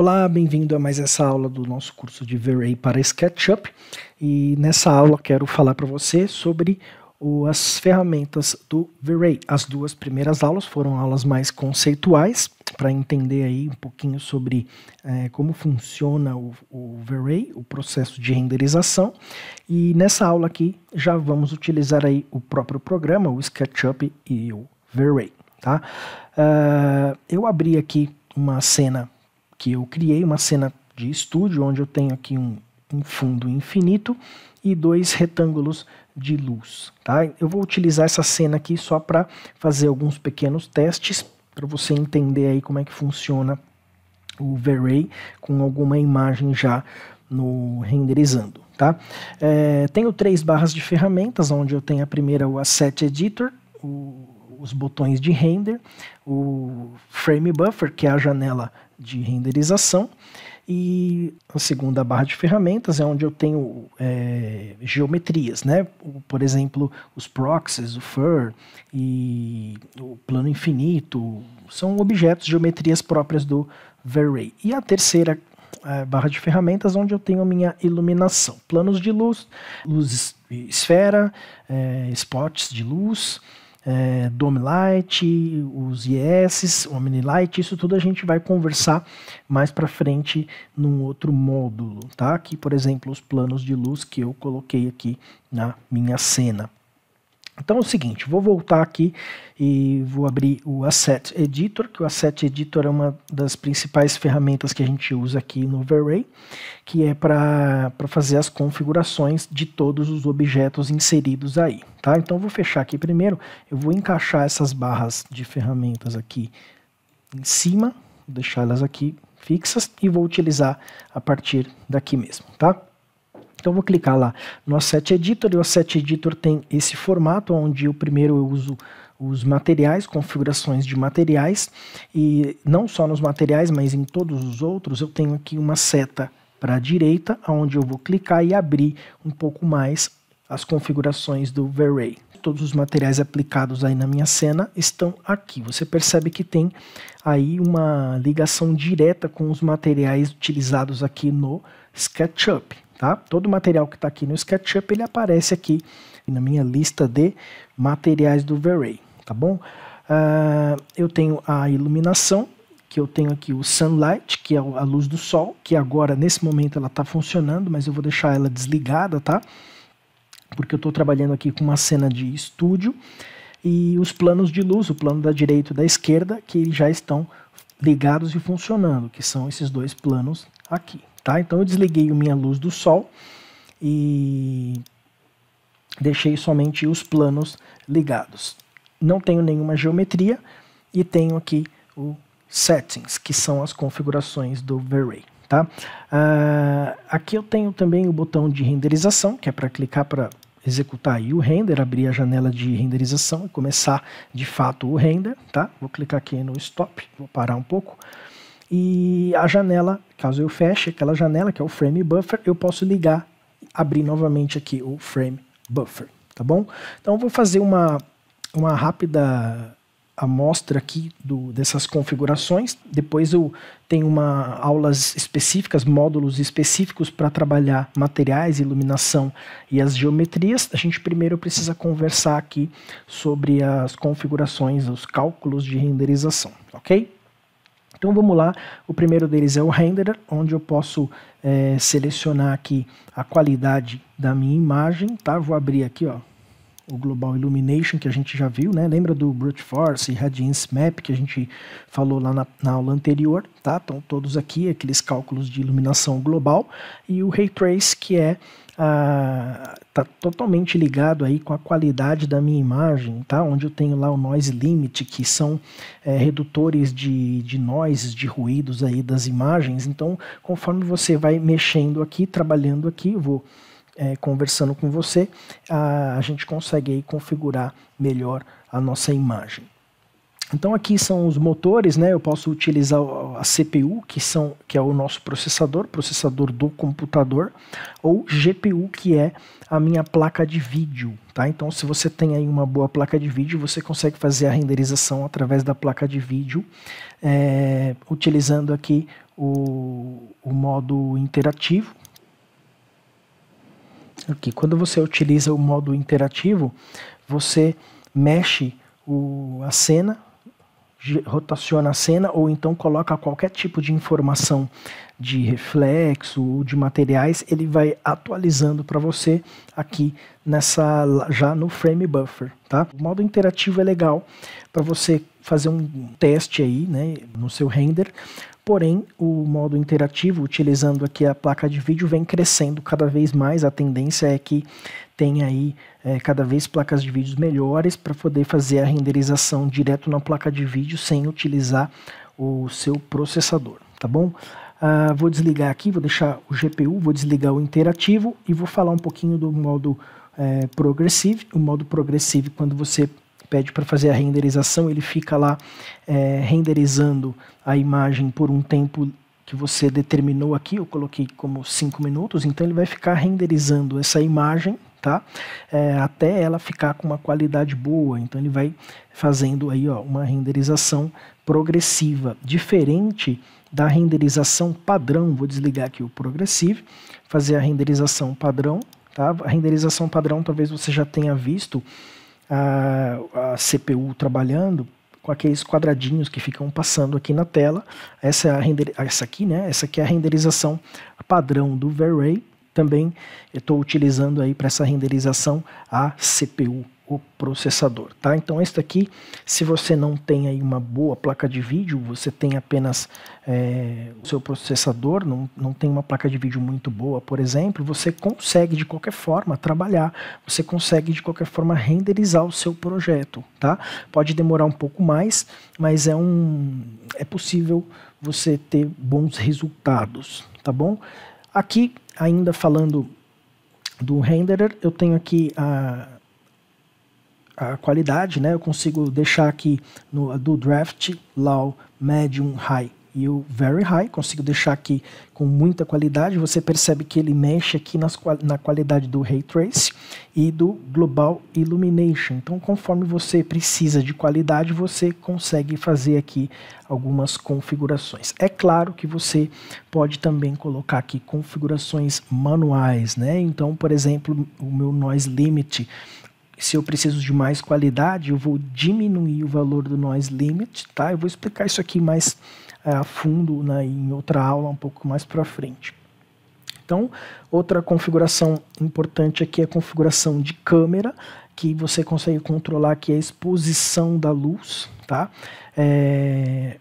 Olá, bem-vindo a mais essa aula do nosso curso de V-Ray para SketchUp. E nessa aula quero falar para você sobre o, as ferramentas do V-Ray. As duas primeiras aulas foram aulas mais conceituais para entender aí um pouquinho sobre é, como funciona o, o V-Ray, o processo de renderização. E nessa aula aqui já vamos utilizar aí o próprio programa, o SketchUp e o V-Ray. Tá? Uh, eu abri aqui uma cena que eu criei uma cena de estúdio onde eu tenho aqui um, um fundo infinito e dois retângulos de luz. Tá? Eu vou utilizar essa cena aqui só para fazer alguns pequenos testes para você entender aí como é que funciona o V-Ray com alguma imagem já no renderizando. Tá? É, tenho três barras de ferramentas, onde eu tenho a primeira o Asset Editor, o os botões de render, o frame buffer, que é a janela de renderização, e a segunda barra de ferramentas é onde eu tenho é, geometrias, né? Por exemplo, os proxies, o fur e o plano infinito são objetos, geometrias próprias do V-Ray. E a terceira é, barra de ferramentas onde eu tenho a minha iluminação, planos de luz, luz esfera, é, spots de luz, é, os IES, o Light, isso tudo a gente vai conversar mais para frente num outro módulo, tá? Aqui, por exemplo, os planos de luz que eu coloquei aqui na minha cena. Então é o seguinte, vou voltar aqui e vou abrir o Asset Editor, que o Asset Editor é uma das principais ferramentas que a gente usa aqui no Overlay, que é para fazer as configurações de todos os objetos inseridos aí. Tá? Então vou fechar aqui primeiro, eu vou encaixar essas barras de ferramentas aqui em cima, deixar elas aqui fixas e vou utilizar a partir daqui mesmo. Tá? Então vou clicar lá no Asset Editor, e o Asset Editor tem esse formato, onde eu primeiro eu uso os materiais, configurações de materiais, e não só nos materiais, mas em todos os outros, eu tenho aqui uma seta para a direita, onde eu vou clicar e abrir um pouco mais as configurações do V-Ray. Todos os materiais aplicados aí na minha cena estão aqui. Você percebe que tem aí uma ligação direta com os materiais utilizados aqui no SketchUp tá? Todo o material que está aqui no SketchUp, ele aparece aqui na minha lista de materiais do V-Ray, tá bom? Uh, eu tenho a iluminação, que eu tenho aqui o sunlight, que é a luz do sol, que agora nesse momento ela está funcionando, mas eu vou deixar ela desligada, tá? Porque eu estou trabalhando aqui com uma cena de estúdio e os planos de luz, o plano da direita e da esquerda, que já estão ligados e funcionando, que são esses dois planos aqui, Tá? Então eu desliguei a minha luz do sol e deixei somente os planos ligados. Não tenho nenhuma geometria e tenho aqui o settings, que são as configurações do V-Ray. Tá? Uh, aqui eu tenho também o botão de renderização, que é para clicar para executar aí o render, abrir a janela de renderização e começar de fato o render. Tá? Vou clicar aqui no stop, vou parar um pouco. E a janela, caso eu feche aquela janela, que é o frame buffer, eu posso ligar, abrir novamente aqui o frame buffer, tá bom? Então vou fazer uma, uma rápida amostra aqui do, dessas configurações. Depois eu tenho uma aulas específicas, módulos específicos para trabalhar materiais, iluminação e as geometrias. A gente primeiro precisa conversar aqui sobre as configurações, os cálculos de renderização, ok? Então vamos lá, o primeiro deles é o renderer, onde eu posso é, selecionar aqui a qualidade da minha imagem, tá? Vou abrir aqui, ó, o Global Illumination que a gente já viu, né? Lembra do Brute Force e Radiance Map que a gente falou lá na, na aula anterior, tá? Estão todos aqui, aqueles cálculos de iluminação global e o Ray Trace que é está ah, totalmente ligado aí com a qualidade da minha imagem, tá? Onde eu tenho lá o noise limit, que são é, redutores de, de noises, de ruídos aí das imagens. Então, conforme você vai mexendo aqui, trabalhando aqui, eu vou é, conversando com você, a, a gente consegue aí configurar melhor a nossa imagem. Então aqui são os motores, né? Eu posso utilizar a CPU, que, são, que é o nosso processador, processador do computador, ou GPU, que é a minha placa de vídeo, tá? Então se você tem aí uma boa placa de vídeo, você consegue fazer a renderização através da placa de vídeo, é, utilizando aqui o, o modo interativo, Aqui, quando você utiliza o modo interativo, você mexe o, a cena rotaciona a cena ou então coloca qualquer tipo de informação de reflexo ou de materiais, ele vai atualizando para você aqui nessa já no frame buffer, tá? O modo interativo é legal para você fazer um teste aí, né, no seu render porém o modo interativo, utilizando aqui a placa de vídeo, vem crescendo cada vez mais. A tendência é que tenha aí é, cada vez placas de vídeo melhores para poder fazer a renderização direto na placa de vídeo sem utilizar o seu processador, tá bom? Ah, vou desligar aqui, vou deixar o GPU, vou desligar o interativo e vou falar um pouquinho do modo é, progressivo. O modo progressivo, quando você pede para fazer a renderização, ele fica lá é, renderizando a imagem por um tempo que você determinou aqui, eu coloquei como 5 minutos, então ele vai ficar renderizando essa imagem, tá? É, até ela ficar com uma qualidade boa, então ele vai fazendo aí ó, uma renderização progressiva, diferente da renderização padrão, vou desligar aqui o progressivo fazer a renderização padrão, tá? A renderização padrão talvez você já tenha visto, a, a CPU trabalhando com aqueles quadradinhos que ficam passando aqui na tela. Essa, é render, essa aqui, né? Essa aqui é a renderização padrão do V-Ray. Também estou utilizando aí para essa renderização a CPU o processador, tá? Então este aqui, se você não tem aí uma boa placa de vídeo, você tem apenas é, o seu processador, não, não tem uma placa de vídeo muito boa, por exemplo, você consegue de qualquer forma trabalhar, você consegue de qualquer forma renderizar o seu projeto, tá? Pode demorar um pouco mais, mas é um é possível você ter bons resultados, tá bom? Aqui ainda falando do renderer, eu tenho aqui a a qualidade, né? Eu consigo deixar aqui no, do draft low, medium, high e o very high, consigo deixar aqui com muita qualidade. Você percebe que ele mexe aqui nas, na qualidade do ray trace e do global illumination. Então, conforme você precisa de qualidade, você consegue fazer aqui algumas configurações. É claro que você pode também colocar aqui configurações manuais, né? Então, por exemplo, o meu noise limit se eu preciso de mais qualidade, eu vou diminuir o valor do noise limit, tá? Eu vou explicar isso aqui mais é, a fundo né, em outra aula um pouco mais para frente. Então, outra configuração importante aqui é a configuração de câmera, que você consegue controlar aqui a exposição da luz, tá? É,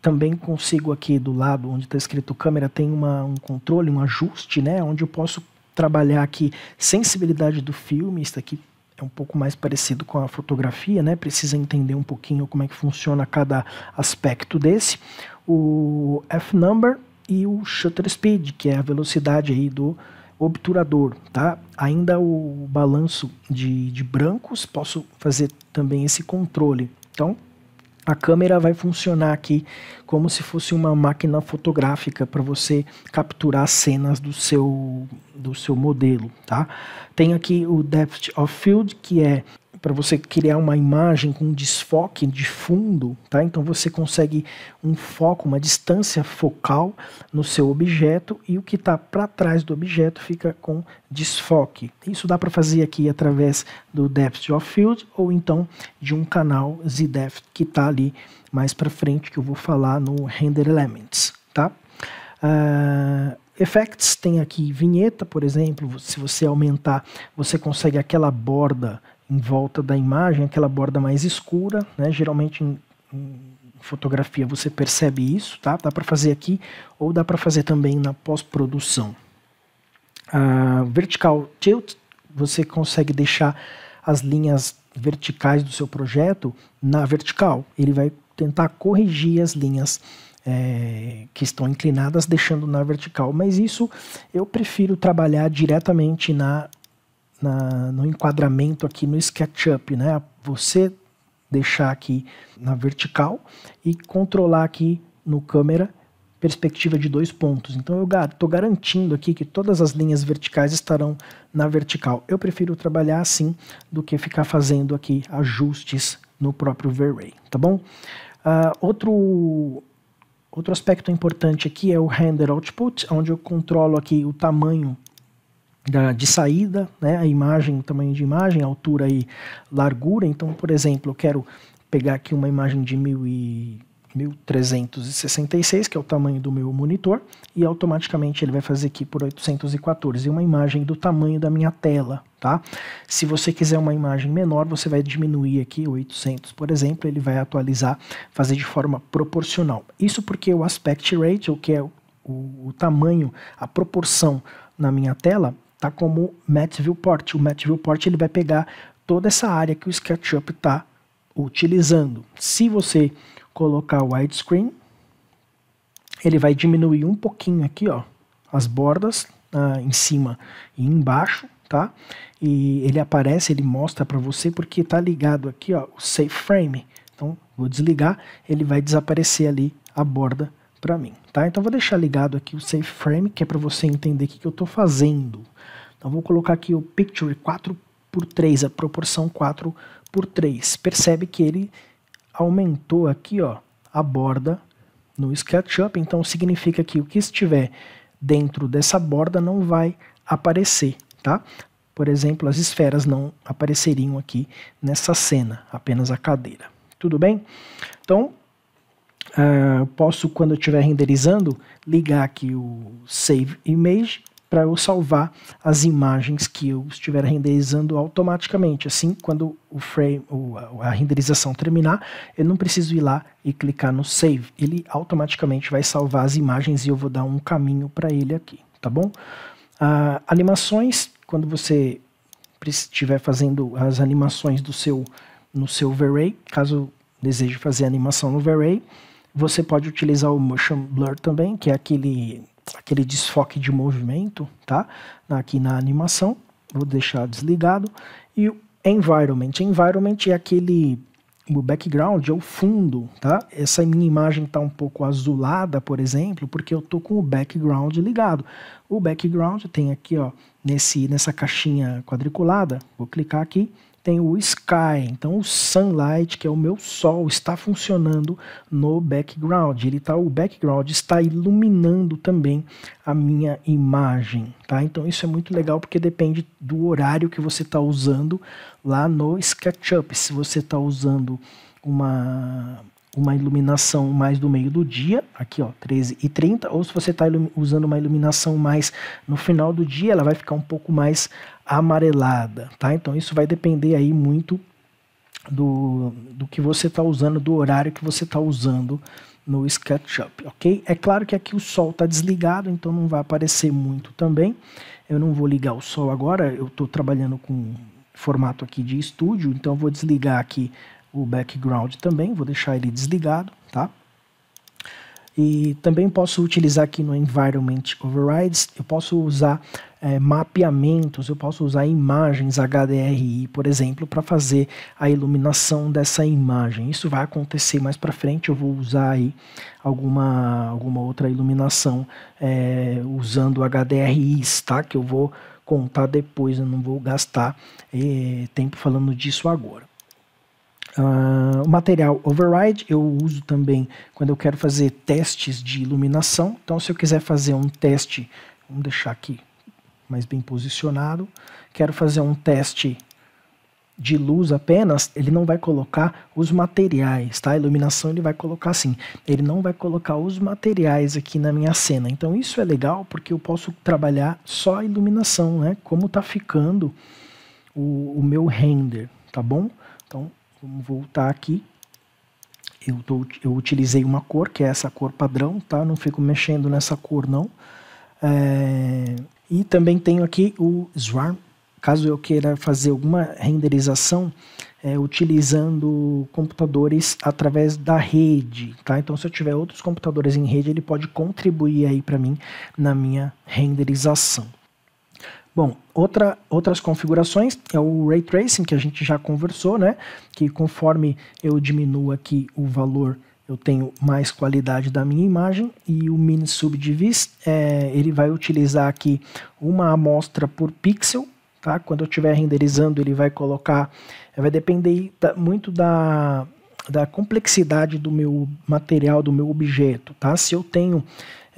também consigo aqui do lado onde está escrito câmera, tem uma, um controle, um ajuste, né? Onde eu posso trabalhar aqui sensibilidade do filme, está aqui é um pouco mais parecido com a fotografia, né? Precisa entender um pouquinho como é que funciona cada aspecto desse. O f-number e o shutter speed, que é a velocidade aí do obturador, tá? Ainda o balanço de, de brancos, posso fazer também esse controle. Então, a câmera vai funcionar aqui como se fosse uma máquina fotográfica para você capturar cenas do seu, do seu modelo, tá? Tem aqui o Depth of Field, que é para você criar uma imagem com um desfoque de fundo, tá? Então você consegue um foco, uma distância focal no seu objeto e o que está para trás do objeto fica com desfoque. Isso dá para fazer aqui através do depth of field ou então de um canal Depth que está ali mais para frente que eu vou falar no render elements, tá? Uh, effects tem aqui vinheta, por exemplo, se você aumentar, você consegue aquela borda em volta da imagem, aquela borda mais escura, né? Geralmente em, em fotografia você percebe isso, tá? Dá para fazer aqui ou dá para fazer também na pós-produção. Ah, vertical tilt, você consegue deixar as linhas verticais do seu projeto na vertical. Ele vai tentar corrigir as linhas é, que estão inclinadas, deixando na vertical. Mas isso eu prefiro trabalhar diretamente na na, no enquadramento aqui no SketchUp, né? Você deixar aqui na vertical e controlar aqui no câmera perspectiva de dois pontos. Então eu estou garantindo aqui que todas as linhas verticais estarão na vertical. Eu prefiro trabalhar assim do que ficar fazendo aqui ajustes no próprio V-Ray, tá bom? Uh, outro Outro aspecto importante aqui é o render output, onde eu controlo aqui o tamanho da, de saída, né, a imagem, tamanho de imagem, altura e largura. Então, por exemplo, eu quero pegar aqui uma imagem de 1366, que é o tamanho do meu monitor, e automaticamente ele vai fazer aqui por 814, uma imagem do tamanho da minha tela, tá? Se você quiser uma imagem menor, você vai diminuir aqui 800, por exemplo, ele vai atualizar, fazer de forma proporcional. Isso porque o aspect ratio, que é o, o, o tamanho, a proporção na minha tela, tá como Matt Viewport. O Matt Viewport ele vai pegar toda essa área que o SketchUp está utilizando. Se você colocar widescreen, ele vai diminuir um pouquinho aqui, ó, as bordas ah, em cima e embaixo, tá? E ele aparece, ele mostra para você porque tá ligado aqui, ó, o Safe Frame. Então, vou desligar, ele vai desaparecer ali a borda para mim, tá? Então vou deixar ligado aqui o Safe Frame, que é para você entender o que, que eu estou fazendo. Então vou colocar aqui o Picture 4 por 3, a proporção 4 por 3. Percebe que ele aumentou aqui ó, a borda no SketchUp, então significa que o que estiver dentro dessa borda não vai aparecer, tá? Por exemplo, as esferas não apareceriam aqui nessa cena, apenas a cadeira. Tudo bem? Então, Uh, posso, quando eu estiver renderizando, ligar aqui o Save Image para eu salvar as imagens que eu estiver renderizando automaticamente. Assim, quando o frame, a renderização terminar, eu não preciso ir lá e clicar no Save. Ele automaticamente vai salvar as imagens e eu vou dar um caminho para ele aqui, tá bom? Uh, animações, quando você estiver fazendo as animações do seu no seu ray caso deseje fazer animação no Veray, você pode utilizar o motion blur também, que é aquele, aquele desfoque de movimento, tá? Aqui na animação, vou deixar desligado. E o environment, environment é aquele o background é o fundo, tá? Essa minha imagem está um pouco azulada, por exemplo, porque eu tô com o background ligado. O background tem aqui, ó, nesse, nessa caixinha quadriculada, vou clicar aqui, tem o sky, então o sunlight, que é o meu sol, está funcionando no background. Ele tá, o background está iluminando também a minha imagem, tá? Então isso é muito legal porque depende do horário que você está usando lá no SketchUp. Se você está usando uma uma iluminação mais do meio do dia, aqui ó, 13 e 30, ou se você está usando uma iluminação mais no final do dia, ela vai ficar um pouco mais amarelada, tá? Então isso vai depender aí muito do, do que você está usando, do horário que você está usando no SketchUp, ok? É claro que aqui o sol está desligado, então não vai aparecer muito também. Eu não vou ligar o sol agora, eu estou trabalhando com formato aqui de estúdio, então vou desligar aqui o background também, vou deixar ele desligado, tá? E também posso utilizar aqui no Environment Overrides, eu posso usar é, mapeamentos, eu posso usar imagens HDRI, por exemplo, para fazer a iluminação dessa imagem. Isso vai acontecer mais para frente, eu vou usar aí alguma, alguma outra iluminação é, usando HDRIs, tá? Que eu vou contar depois, eu não vou gastar é, tempo falando disso agora. Uh, o material Override eu uso também quando eu quero fazer testes de iluminação. Então, se eu quiser fazer um teste, vamos deixar aqui mais bem posicionado, quero fazer um teste de luz apenas, ele não vai colocar os materiais, tá? A iluminação ele vai colocar assim, ele não vai colocar os materiais aqui na minha cena. Então isso é legal porque eu posso trabalhar só a iluminação, né? Como tá ficando o, o meu render, tá bom? Então Vamos voltar aqui. Eu, tô, eu utilizei uma cor, que é essa cor padrão, tá? Não fico mexendo nessa cor, não. É... E também tenho aqui o Swarm. Caso eu queira fazer alguma renderização é, utilizando computadores através da rede, tá? Então, se eu tiver outros computadores em rede, ele pode contribuir aí para mim na minha renderização. Bom, outra, outras configurações é o Ray Tracing, que a gente já conversou, né? Que conforme eu diminuo aqui o valor, eu tenho mais qualidade da minha imagem. E o Min Subdivis, é, ele vai utilizar aqui uma amostra por pixel, tá? Quando eu estiver renderizando, ele vai colocar... Vai depender muito da, da complexidade do meu material, do meu objeto, tá? Se eu tenho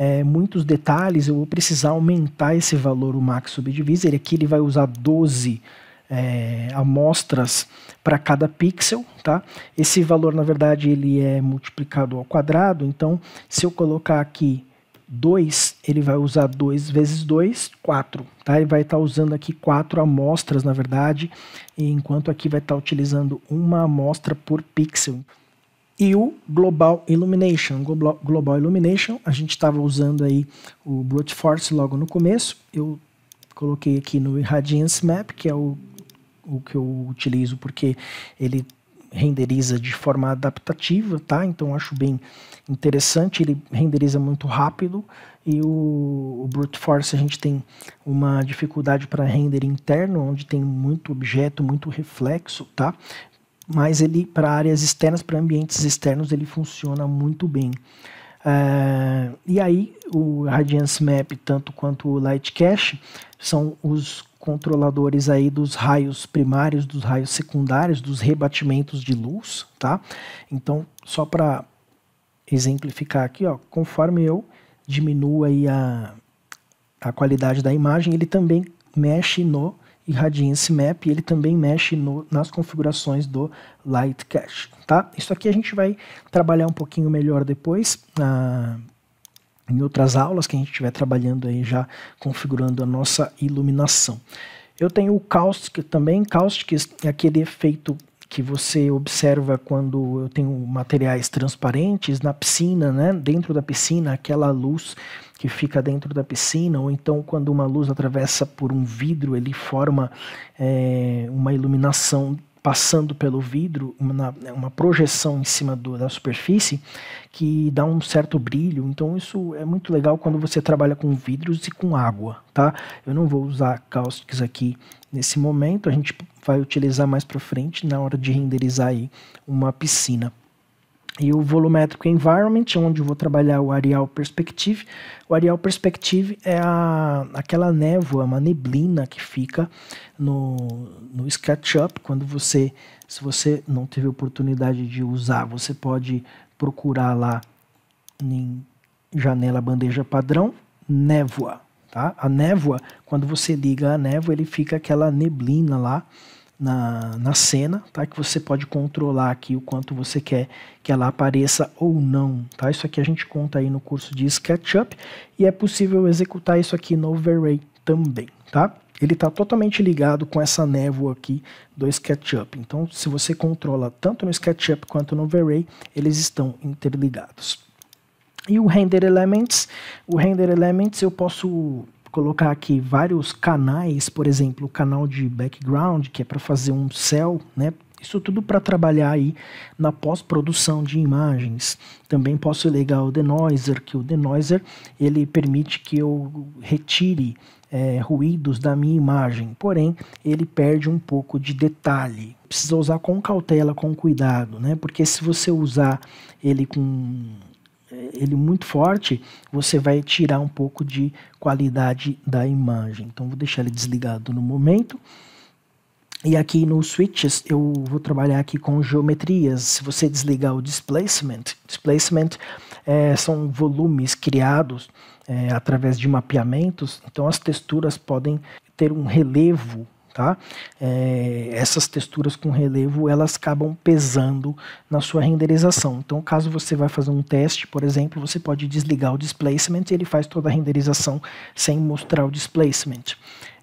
é, muitos detalhes, eu vou precisar aumentar esse valor, o max subdivisor. Aqui ele vai usar 12 é, amostras para cada pixel, tá? Esse valor, na verdade, ele é multiplicado ao quadrado, então se eu colocar aqui 2, ele vai usar 2 vezes 2, 4. Tá? Ele vai estar tá usando aqui 4 amostras, na verdade, enquanto aqui vai estar tá utilizando uma amostra por pixel e o Global Illumination. Global Illumination, a gente estava usando aí o Brute Force logo no começo. Eu coloquei aqui no Irradiance Map, que é o, o que eu utilizo porque ele renderiza de forma adaptativa, tá? Então acho bem interessante, ele renderiza muito rápido e o, o Brute Force a gente tem uma dificuldade para render interno, onde tem muito objeto, muito reflexo, tá? mas ele para áreas externas, para ambientes externos, ele funciona muito bem. Eh, e aí o Radiance Map, tanto quanto o Light Cache, são os controladores aí dos raios primários, dos raios secundários, dos rebatimentos de luz, tá? Então, só para exemplificar aqui, ó, conforme eu diminuo aí a, a qualidade da imagem, ele também mexe no e Map, e ele também mexe no, nas configurações do Light Cache, tá? Isso aqui a gente vai trabalhar um pouquinho melhor depois, ah, em outras aulas que a gente estiver trabalhando aí já configurando a nossa iluminação. Eu tenho o Caustic também, Caustic é aquele efeito que você observa quando eu tenho materiais transparentes na piscina, né? Dentro da piscina, aquela luz que fica dentro da piscina, ou então quando uma luz atravessa por um vidro, ele forma é, uma iluminação passando pelo vidro, uma, uma projeção em cima do, da superfície que dá um certo brilho. Então isso é muito legal quando você trabalha com vidros e com água, tá? Eu não vou usar cáusticos aqui nesse momento. A gente vai utilizar mais para frente na hora de renderizar aí uma piscina. E o volumétrico environment, onde eu vou trabalhar o areal perspective. O areal perspective é a, aquela névoa, uma neblina que fica no, no SketchUp. Quando você, se você não teve oportunidade de usar, você pode procurar lá em janela bandeja padrão, névoa. Tá? A névoa, quando você liga a névoa, ele fica aquela neblina lá na, na cena, tá? que você pode controlar aqui o quanto você quer que ela apareça ou não. Tá? Isso aqui a gente conta aí no curso de SketchUp e é possível executar isso aqui no Overlay também. Tá? Ele está totalmente ligado com essa névoa aqui do SketchUp. Então, se você controla tanto no SketchUp quanto no V-Ray, eles estão interligados. E o Render Elements, o Render Elements eu posso colocar aqui vários canais, por exemplo, o canal de background, que é para fazer um céu né? Isso tudo para trabalhar aí na pós-produção de imagens. Também posso ligar o denoiser, que o denoiser ele permite que eu retire é, ruídos da minha imagem, porém ele perde um pouco de detalhe. Precisa usar com cautela, com cuidado, né? Porque se você usar ele com ele muito forte, você vai tirar um pouco de qualidade da imagem. Então vou deixar ele desligado no momento. E aqui no switches eu vou trabalhar aqui com geometrias. Se você desligar o displacement, displacement é, são volumes criados é, através de mapeamentos. Então as texturas podem ter um relevo tá? É, essas texturas com relevo elas acabam pesando na sua renderização. Então, caso você vai fazer um teste, por exemplo, você pode desligar o displacement e ele faz toda a renderização sem mostrar o displacement.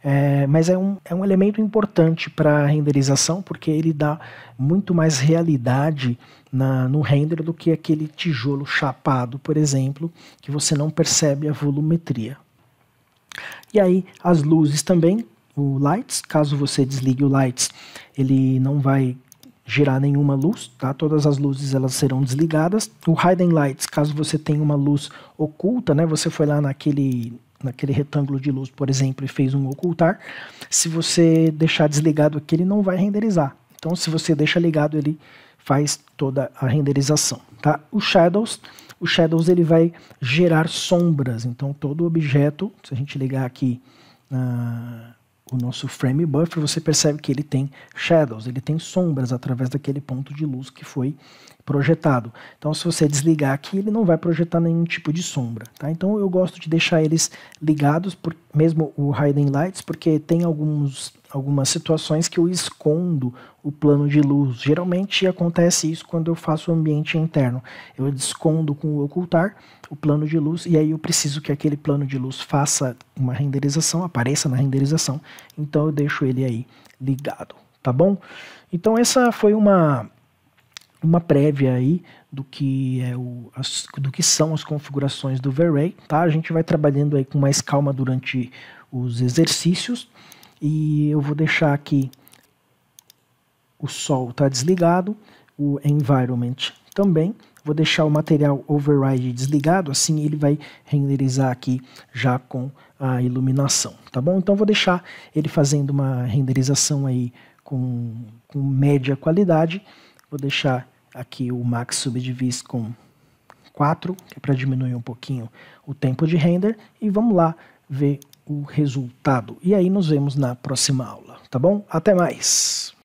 É, mas é um, é um elemento importante para a renderização porque ele dá muito mais realidade na, no render do que aquele tijolo chapado, por exemplo, que você não percebe a volumetria. E aí, as luzes também, o lights. Caso você desligue o lights, ele não vai gerar nenhuma luz, tá? Todas as luzes elas serão desligadas. O hidden lights, caso você tenha uma luz oculta, né? Você foi lá naquele naquele retângulo de luz, por exemplo, e fez um ocultar. Se você deixar desligado aqui, ele não vai renderizar. Então, se você deixa ligado, ele faz toda a renderização, tá? O shadows, o shadows ele vai gerar sombras. Então, todo objeto, se a gente ligar aqui uh, o nosso frame buffer, você percebe que ele tem shadows, ele tem sombras através daquele ponto de luz que foi projetado. Então, se você desligar aqui, ele não vai projetar nenhum tipo de sombra. Tá? Então, eu gosto de deixar eles ligados, por, mesmo o Hiding Lights, porque tem alguns, algumas situações que eu escondo o plano de luz. Geralmente acontece isso quando eu faço o ambiente interno. Eu escondo com o ocultar o plano de luz e aí eu preciso que aquele plano de luz faça uma renderização, apareça na renderização. Então, eu deixo ele aí ligado, tá bom? Então, essa foi uma uma prévia aí do que é o as, do que são as configurações do V-Ray, tá? A gente vai trabalhando aí com mais calma durante os exercícios e eu vou deixar aqui o sol está desligado, o environment também. Vou deixar o material override desligado, assim ele vai renderizar aqui já com a iluminação, tá bom? Então vou deixar ele fazendo uma renderização aí com, com média qualidade Vou deixar aqui o max subdivis com 4, que é para diminuir um pouquinho o tempo de render. E vamos lá ver o resultado. E aí nos vemos na próxima aula, tá bom? Até mais!